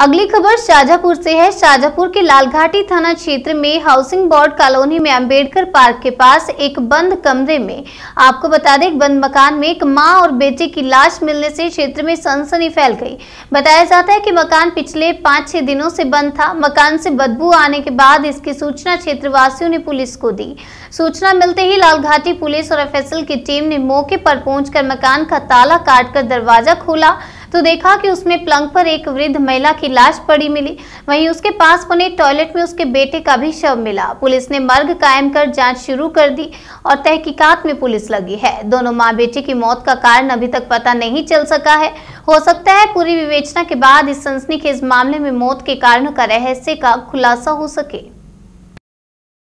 अगली खबर शाजापुर से है शाजापुर के लालघाटी थाना क्षेत्र में हाउसिंग बोर्ड कॉलोनी में अंबेडकर पार्क के पास एक बंद कमरे में आपको बता दें एक बंद मकान में एक मां और बेटे की लाश मिलने से क्षेत्र में सनसनी फैल गई बताया जाता है कि मकान पिछले पाँच छह दिनों से बंद था मकान से बदबू आने के बाद इसकी सूचना क्षेत्रवासियों ने पुलिस को दी सूचना मिलते ही लालघाटी पुलिस और एफ की टीम ने मौके पर पहुंचकर मकान का ताला काट दरवाजा खोला तो देखा कि उसमें प्लंग पर एक वृद्ध महिला की लाश पड़ी मिली वहीं उसके पास बने टॉयलेट में उसके बेटे का भी शव मिला पुलिस ने मर्ग कायम कर जांच शुरू कर दी और तहकीकात में पुलिस लगी है दोनों माँ बेटे की मौत का कारण अभी तक पता नहीं चल सका है हो सकता है पूरी विवेचना के बाद इस सनसनी के इस मामले में मौत के कारणों का रहस्य का खुलासा हो सके